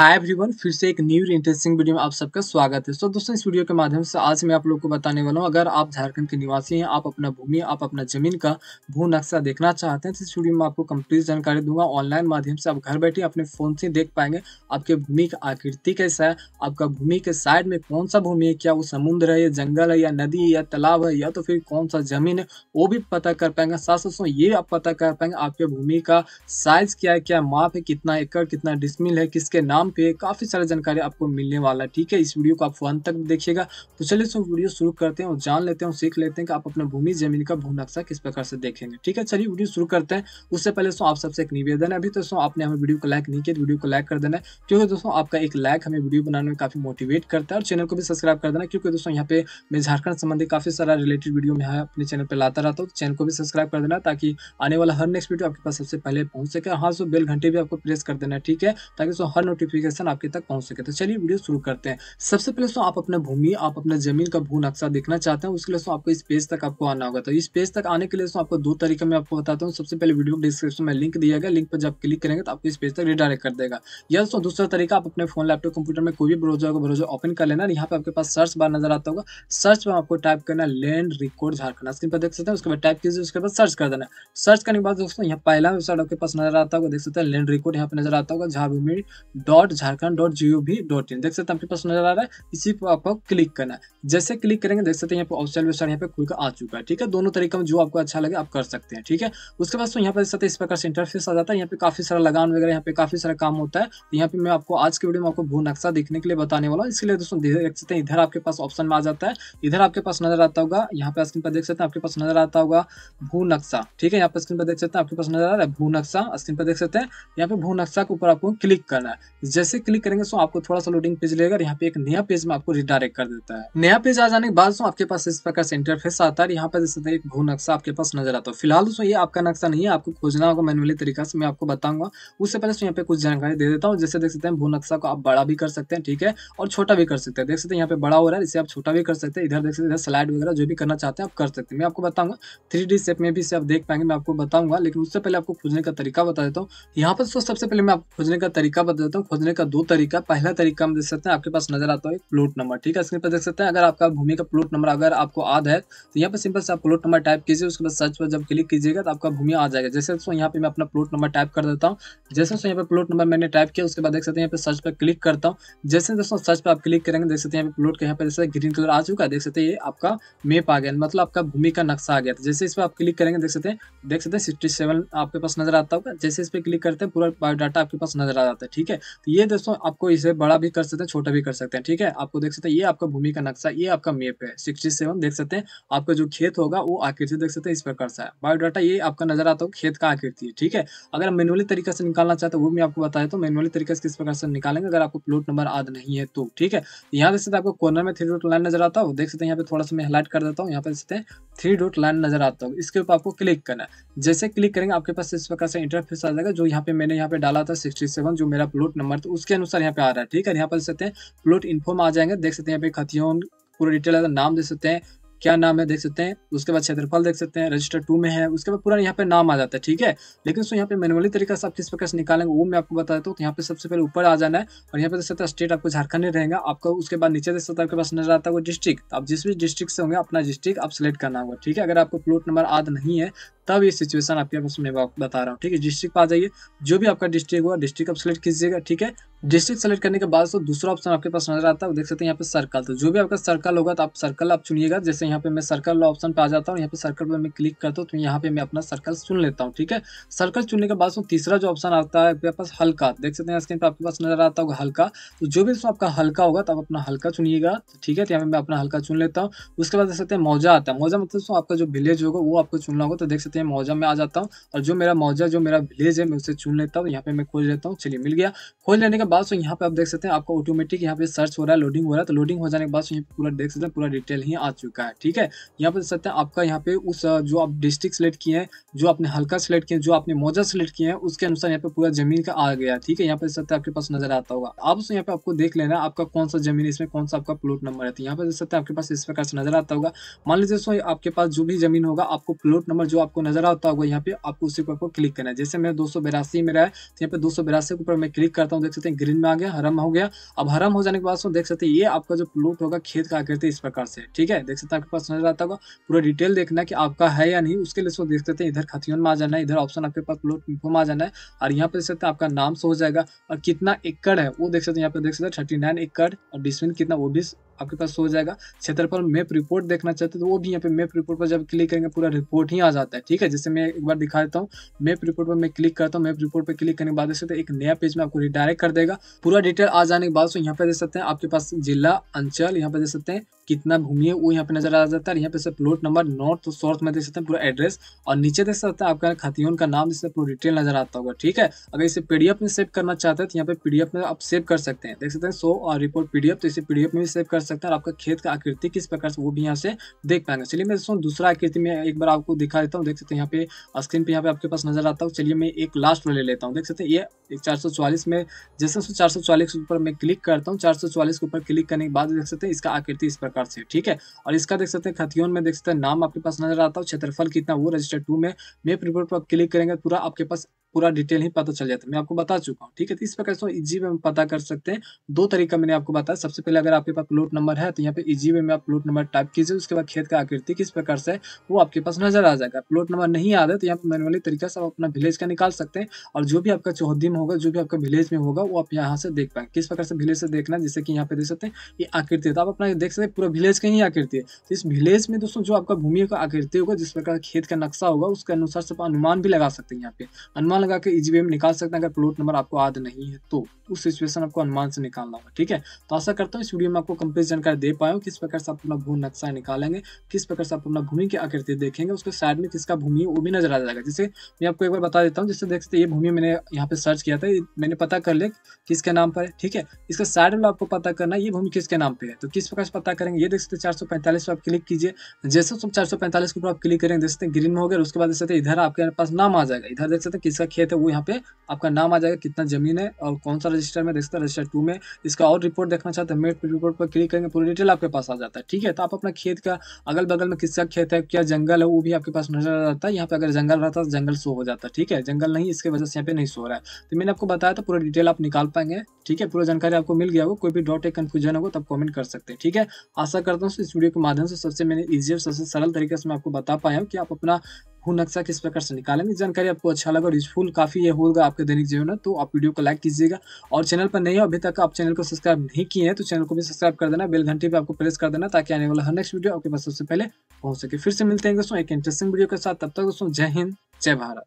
hi everyone फिर से एक न्यू इंटरेस्टिंग वीडियो में आप सबका स्वागत है सो so, दोस्तों इस वीडियो के माध्यम से आज मैं आप लोगों को बताने वाला हूँ अगर आप झारखंड के निवासी हैं आप अपना भूमि आप अपना जमीन का भू नक्शा देखना चाहते हैं तो इस वीडियो में आपको कंप्लीट जानकारी दूंगा ऑनलाइन माध्यम से आप घर बैठे अपने फ़ोन से देख पाएंगे आपके भूमि का आकृति कैसा है आपका भूमि के साइड में कौन सा भूमि है क्या वो समुद्र है या जंगल है या नदी है या तालाब है या तो फिर कौन सा जमीन है वो भी पता कर पाएंगे साथ साथ ये आप पता कर पाएंगे आपके भूमि का साइज क्या है क्या माप है कितना एकड़ कितना डिसमिल है किसके नाम एग्जाम पे काफ़ी सारी जानकारी आपको मिलने वाला है ठीक है इस वीडियो को आप अंत तक देखिएगा तो चलिए सो वीडियो शुरू करते हैं और जान लेते हैं और सीख लेते हैं कि आप अपने भूमि जमीन का भू नक्शा किस प्रकार से देखेंगे ठीक है चलिए वीडियो शुरू करते हैं उससे पहले सो आप सबसे एक निवेदन है अभी तो सो आपने हमें वीडियो को लाइक नहीं किया तो वीडियो को लाइक कर देना है क्योंकि दोस्तों आपका एक लाइक हमें वीडियो बनाने में काफ़ी मोटिवेट करता है और चैनल को भी सब्सक्राइब कर देना क्योंकि दोस्तों यहाँ पे मैं झारखंड संबंधी काफ़ी सारा रिलेटेड वीडियो मैं अपने चैनल पर लाता रहता हूँ तो चैनल को भी सब्सक्राइब कर देना ताकि आने वाला हर नेक्स्ट वीडियो आपके पास सबसे पहले पहुंच सके हाँ सो बेल घंटे भी आपको प्रेस कर देना ठीक है ताकि सो हर नोटिफिकेशन नोटिफिकेशन आपके तक पहुंच सके तो चलिए वीडियो शुरू करते हैं सबसे पहले आप अपने भूमि आप अपने जमीन का भू नक्शा देखना चाहते हैं उसके लिए आपको इस पेज तक आपको आना होगा तो इस पेज तक आने के लिए आपको दो तरीके में आपको बताता हूँ सबसे पहले वीडियो डिस्क्रिप्शन में लिंक दिया गया लिंक पर जब क्लिक करेंगे तो आपको इस पेज तक रिडायरेक्ट कर देगा या दोस्तों दूसरा तरीका आप अपने फोन लैपटॉप कंप्यूटर में कोई भी ब्राउजर को ब्राउजर ओपन कर लेना यहाँ पे आपके पास सर्च बार नजर आता होगा सर्च पर आपको टाइप करना लैंड रिकॉर्ड झारखंड स्क्रीन पर देख सकते हैं उसके बाद टाइप कीजिए उसके बाद सर्च कर देना सर्च करने के बाद दोस्तों यहाँ पहला वेबसाइट आपके पास नजर आता होगा देख सकते हैं लैंड रिकॉर्ड यहाँ पे नजर आता होगा Jharbhoomi dot Jharkhand dot G O V dot in देख सकते हैं आपके पास नजर आ रहा है इसी पर आपको क्लिक करना है जैसे क्लिक करेंगे देख सकते हैं यहाँ पर ऑप्शन वेबसाइट यहाँ पे खुलकर आ चुका है ठीक है दोनों तरीके में जो आपको अच्छा लगे आप कर सकते हैं ठीक है उसके बाद तो यहाँ पर देख सकते हैं इस प्रकार से इंटरफेस आ जाता है यहाँ पे काफी सारा लगान वगैरह यहाँ पे काफी सारा काम होता है तो यहाँ पे मैं आपको आज के वीडियो में आपको भू नक्शा देखने के लिए बताने वाला हूँ इसलिए दोस्तों देख सकते हैं इधर आपके पास ऑप्शन में आ जाता है इधर आपके पास नजर आता होगा यहाँ पे स्क्रीन पर देख सकते हैं आपके पास नजर आता होगा भू नक्शा ठीक है यहाँ पर स्क्रीन पर देख सकते हैं आपके पास नजर आ रहा है भू नक्शा स्क्रीन पर देख सकते हैं यहाँ पे भू नक्शा के ऊपर आपको क्लिक करना है जैसे क्लिक करेंगे सो आपको थोड़ा सा लोडिंग पेज लेगा यहाँ पे एक नया पेज में आपको रिडायरेक्ट कर देता है नया पेज आ जाने के बाद सो आपके पास इस प्रकार से इंटरफेस आता है यहाँ पर जैसे एक भू नक्शा आपके पास नजर आता है फिलहाल दोस्तों ये आपका नक्शा नहीं है आपको खोजना होगा मैनुअली तरीका से मैं आपको बताऊंगा उससे पहले यहाँ पे कुछ जानकारी दे देता हूँ जैसे देख सकते हैं भू नक्शा को आप बड़ा भी कर सकते हैं ठीक है और छोटा भी कर सकते हैं देख सकते हैं यहाँ पे बड़ा हो रहा है इसे आप छोटा भी कर सकते हैं इधर देख सकते हैं स्लाइड वगैरह जो भी करना चाहते हैं आप कर सकते हैं मैं आपको बताऊंगा थ्री शेप में भी इसे आप देख पाएंगे मैं आपको बताऊंगा लेकिन उससे पहले आपको खोजने का तरीका बता देता हूँ यहाँ पर सबसे पहले मैं आपको खोजने का तरीका बता देता हूँ खोजने का दो तरीका पहला तरीका हम देख सकते हैं आपके पास नजर आता है प्लॉट नंबर ठीक है स्क्रीन पर देख सकते हैं अगर आपका भूमि का प्लॉट नंबर अगर आपको आद है तो यहाँ पर सिंपल से आप प्लॉट नंबर टाइप कीजिए उसके बाद सर्च पर जब क्लिक कीजिएगा तो आपका भूमि आ जाएगा जैसे दोस्तों यहाँ पे मैं अपना प्लॉट नंबर टाइप कर देता हूँ जैसे दोस्तों यहाँ पे प्लॉट नंबर मैंने टाइप किया उसके बाद देख सकते हैं यहाँ पे सर्च पर क्लिक करता हूँ जैसे दोस्तों सर्च पर आप क्लिक करेंगे देख सकते हैं यहाँ पे प्लॉट का यहाँ पर जैसे ग्रीन कलर आ चुका है देख सकते हैं ये आपका मेप आ गया मतलब आपका भूमि का नक्शा आ गया था तो जैसे इस पर आप क्लिक करेंगे देख सकते हैं देख सकते हैं सिक्सटी आपके पास नजर आता होगा जैसे इस पर क्लिक करते हैं पूरा बायोडाटा आपके पास नजर आ जाता है ठीक है तो ये दोस्तों आपको इसे बड़ा भी कर सकते हैं छोटा भी कर सकते हैं ठीक है आपको देख सकते हैं ये आपका भूमि का नक्शा ये आपका मेप है सिक्सटी सेवन देख सकते हैं आपका जो खेत होगा वो आकृति देख सकते हैं इस प्रकार सा है बायोडाटा ये आपका नजर आता हो खेत का आकृति है ठीक है अगर आप मेनुअली तरीके से निकालना चाहते हो वो मैं आपको बताया तो मेनुअली तरीके से किस प्रकार से निकालेंगे अगर आपको प्लॉट नंबर आद नहीं है तो ठीक है यहाँ देख सकते आपको कॉर्नर में थ्री डॉट लाइन नजर आता हो देख सकते हैं यहाँ पे थोड़ा सा मैं हाईलाइट कर देता हूँ यहाँ पे देख सकते हैं थ्री डॉट लाइन नजर आता हो इसके ऊपर आपको क्लिक करना है जैसे क्लिक करेंगे आपके पास इस प्रकार से इंटरफेस आ जाएगा जो यहाँ पे मैंने यहाँ पे डाला था सिक्सटी जो मेरा प्लॉट नंबर तो उसके अनुसार यहाँ पे आ रहा है ठीक है यहाँ पर सकते हैं प्लॉट इन्फॉर्म आ जाएंगे देख सकते हैं यहाँ पे खतियों पूरा डिटेल नाम दे सकते हैं क्या नाम है देख सकते हैं उसके बाद क्षेत्रफल देख सकते हैं रजिस्टर टू में है उसके बाद पूरा यहाँ पे नाम आ जाता है ठीक है लेकिन सो यहाँ पे मैनुअली तरीका से आप किस प्रकार से निकालेंगे वो मैं आपको बता देता हूँ तो यहाँ पे सबसे पहले ऊपर आ जाना है और यहाँ पे देख सकते हैं स्टेट आपको झारखंड में रहेगा आपको उसके बाद नीचे देख सकते हैं आपके पास नजर आता है वो डिस्ट्रिक्ट आप जिस भी डिस्ट्रिक्ट से होंगे अपना डिस्ट्रिक्ट आप सिलेक्ट करना होगा ठीक है अगर आपको प्लॉट नंबर आद नहीं है तब ये सिचुएशन आपके पास मैं बता रहा हूँ ठीक है डिस्ट्रिक्ट आ जाइए जो भी आपका डिस्ट्रिक्ट हुआ डिस्ट्रिक्ट आप सिलेक्ट कीजिएगा ठीक है डिस्ट्रिक्ट सेलेक्ट करने के बाद तो दूसरा ऑप्शन आपके पास नजर आता है देख सकते हैं यहाँ पे सर्कल तो जो भी आपका सर्कल होगा तो आप सर्कल आप चुनिएगा जैसे यहाँ पे मैं सर्कल ऑप्शन पे आ जाता हूँ यहाँ पे सर्कल पे मैं क्लिक करता हूँ तो यहाँ पे मैं अपना सर्कल चुन लेता हूँ ठीक है सर्कल चुनने के बाद तो तीसरा जो ऑप्शन आता है आपके पास हल्का देख सकते हैं स्क्रीन पर आपके पास नजर आता होगा हल्का तो जो भी आपका हल्का होगा तो आप अपना हल्का चुनिएगा ठीक है तो यहाँ पे मैं अपना हल्का चुन लेता हूँ उसके बाद देख सकते हैं मौजा आता है मौजा मतलब आपका जो विलेज होगा वो आपको चुनना होगा तो देख सकते हैं मौजा में आ जाता हूँ और जो मेरा मौजा जो मेरा विलेज है मैं उसे चुन लेता हूँ तो यहाँ पे मैं खोज लेता हूँ चलिए मिल गया खोज लेने के बाद सो यहाँ पे आप देख सकते हैं आपको ऑटोमेटिक यहाँ पे सर्च हो रहा है लोडिंग हो रहा है तो लोडिंग हो जाने के बाद यहाँ पे पूरा देख सकते हैं पूरा डिटेल ही आ चुका है ठीक है यहाँ पे देख सकते हैं आपका यहाँ पे उस जो आप डिस्ट्रिक्ट सेलेक्ट किए हैं जो आपने हल्का सेलेक्ट किए जो आपने मौजा सेलेक्ट किए हैं उसके अनुसार यहाँ पे पूरा जमीन का आ गया ठीक है यहाँ पे देख सकते हैं आपके पास नजर आता होगा आप उस यहाँ पे आपको देख लेना आपका कौन सा जमीन इसमें कौन सा आपका प्लॉट नंबर है यहाँ पे देख सकते हैं आपके पास इस प्रकार से नजर आता होगा मान लीजिए सो आपके पास जो भी जमीन होगा आपको प्लॉट नंबर जो आपको नजर आता होगा यहाँ पे आपको उसी पर क्लिक करना है जैसे मेरा दो सौ में मेरा है यहाँ पे दो सौ के ऊपर मैं क्लिक करता हूँ देख सकते हैं ग्रीन में आ गया हरम हो गया अब हरम हो जाने के बाद देख सकते हैं ये आपका जो प्लॉट होगा खेत का आकृति इस प्रकार से ठीक है देख सकते हैं आपके पास नजर आता होगा पूरा डिटेल देखना कि आपका है या नहीं उसके लिए देख सकते हैं इधर खतियन में आ जाना है इधर ऑप्शन आपके पास प्लॉट में आ जाना है और यहाँ पे देख सकते हैं आपका नाम सो हो जाएगा और कितना एकड़ है वो देख सकते हैं यहाँ पे देख सकते हैं थर्टी एकड़ और डिस्मिन कितना वो भी आपके पास हो जाएगा क्षेत्रफल मैप रिपोर्ट देखना चाहते हैं तो वो भी यहाँ पे मैप रिपोर्ट पर जब क्लिक करेंगे पूरा रिपोर्ट ही आ जाता है ठीक है जैसे मैं एक बार दिखा देता हूँ मैप रिपोर्ट पर मैं क्लिक करता हूँ मैप रिपोर्ट पर क्लिक करने के बाद देख एक नया पेज में आपको रिडायरेक्ट कर देगा पूरा डिटेल आ जाने के बाद यहाँ पे देख सकते हैं आपके पास जिला अंचल यहाँ पे देख सकते हैं कितना भूमि है वो यहाँ पे नजर आ जाता है यहाँ पे सर प्लॉट नंबर नॉर्थ और साउथ में देख सकते हैं पूरा एड्रेस और नीचे देख सकते हैं आपका खतियोन का नाम जिससे पूरा डिटेल नजर आता होगा ठीक है अगर इसे पीडीएफ में सेव करना चाहते हैं तो यहाँ पे पीडीएफ में आप सेव कर सकते हैं देख सकते हैं सो और रिपोर्ट पीडीएफ तो इसे पीडीएफ में भी सेव कर सकते हैं आपका खेत का आकृति किस प्रकार से वो भी यहाँ से देख पाएंगे चलिए मैं दोस्तों दूसरा आकृति में एक बार आपको दिखा देता हूँ देख सकते हैं यहाँ पे स्क्रीन पे यहाँ पे आपके पास नजर आता हूँ चलिए मैं एक लास्ट में ले लेता हूँ देख सकते हैं ये एक 444 में जैसे चार सौ के ऊपर मैं क्लिक करता हूँ चालीस के ऊपर क्लिक करने के बाद देख सकते हैं इसका आकृति इस प्रकार प्रकार से ठीक है और इसका देख सकते हैं खतियोन में देख सकते हैं नाम आपके पास नजर आता है क्षेत्रफल कितना वो रजिस्टर टू में मेप रिपोर्ट पर क्लिक करेंगे पूरा आपके पास पूरा डिटेल ही पता चल जाता है मैं आपको बता चुका हूँ ठीक है तो इस प्रकार से इजी वे में पता कर सकते हैं दो तरीका मैंने आपको बताया सबसे पहले अगर आपके पास प्लॉट नंबर है तो यहाँ पे इजी वे में आप प्लॉट नंबर टाइप कीजिए उसके बाद खेत का आकृति किस प्रकार से वो आपके पास नजर आ जाएगा प्लॉट नंबर नहीं आ रहा तो यहाँ पे मैनुअली तरीका से आप अपना विलेज का निकाल सकते हैं और जो भी आपका चौहदी में होगा जो भी आपका विलेज में होगा वो आप यहाँ से देख पाएंगे किस प्रकार से विलेज से देखना जैसे कि यहाँ पे देख सकते हैं ये आकृति है तो आप अपना देख सकते हैं पूरा विलेज का ही आकृति है तो इस विलेज में दोस्तों जो आपका भूमि का आकृति होगा जिस प्रकार खेत का नक्शा होगा उसके अनुसार से आप अनुमान भी लगा सकते हैं यहाँ पे अनुमान लगा के इजीवे में निकाल सकते हैं अगर प्लॉट नंबर आपको याद नहीं है तो उस सिचुएशन आपको अनुमान से निकालना होगा ठीक है तो आशा करता हूँ इस वीडियो में आपको कंप्लीट जानकारी दे पाए किस प्रकार से आप अपना भूमि नक्शा निकालेंगे किस प्रकार से आप अपना भूमि की आकृति देखेंगे उसके साइड में किसका भूमि वो भी नजर आ जाएगा जैसे मैं आपको एक बार बता देता हूँ जैसे देख सकते ये भूमि मैंने यहाँ पे सर्च किया था मैंने पता कर ले किसके नाम पर है ठीक है इसका साइड में आपको पता करना ये भूमि किसके नाम पे है तो किस प्रकार से पता करेंगे करेंगे ये देख सकते हैं चार सौ पैंतालीस पर आप क्लिक कीजिए जैसे तुम चार सौ पैंतालीस के ऊपर आप क्लिक करेंगे देख सकते हैं ग्रीन में हो गया उसके बाद देख सकते हैं इधर आपके पास नाम आ जाएगा इधर देख सकते हैं किसका खेत है वो यहाँ पे आपका नाम आ जाएगा कितना जमीन है और कौन सा रजिस्टर में देख सकते हैं रजिस्टर टू में इसका और रिपोर्ट देखना चाहते हैं मेट रिपोर्ट पर क्लिक करेंगे पूरी डिटेल आपके पास आ जाता है ठीक है तो आप अपना खेत का अगल बगल में किसका खेत है क्या जंगल है वो भी आपके पास नजर आ जाता है यहाँ पे अगर जंगल रहता है तो जंगल सो हो जाता है ठीक है जंगल नहीं इसके वजह से यहाँ पे नहीं सो रहा है तो मैंने आपको बताया तो पूरा डिटेल आप निकाल पाएंगे ठीक है पूरा जानकारी आपको मिल गया होगा कोई भी डॉट एक कंफ्यूजन होगा तब तो कमेंट कर सकते हैं ठीक है आशा करता हूँ इस वीडियो के माध्यम से सबसे मैंने ईजी और सबसे सरल तरीके से मैं आपको बता पाया हूँ कि आप अपना हु नक्शा किस प्रकार से निकालेंगे जानकारी आपको अच्छा लगा और यूजफुल काफ़ी ये होगा आपके दैनिक जीवन में तो आप वीडियो को लाइक कीजिएगा और चैनल पर नहीं हो अभी तक आप चैनल को सब्सक्राइब नहीं किए हैं तो चैनल को भी सब्सक्राइब कर देना बेल घंटी पर आपको प्रेस कर देना ताकि आने वाला हर नेक्स्ट वीडियो आपके पास सबसे पहले पहुंच सके फिर से मिलते हैं दोस्तों एक इंटरेस्टिंग वीडियो के साथ तब तक दोस्तों जय हिंद जय भारत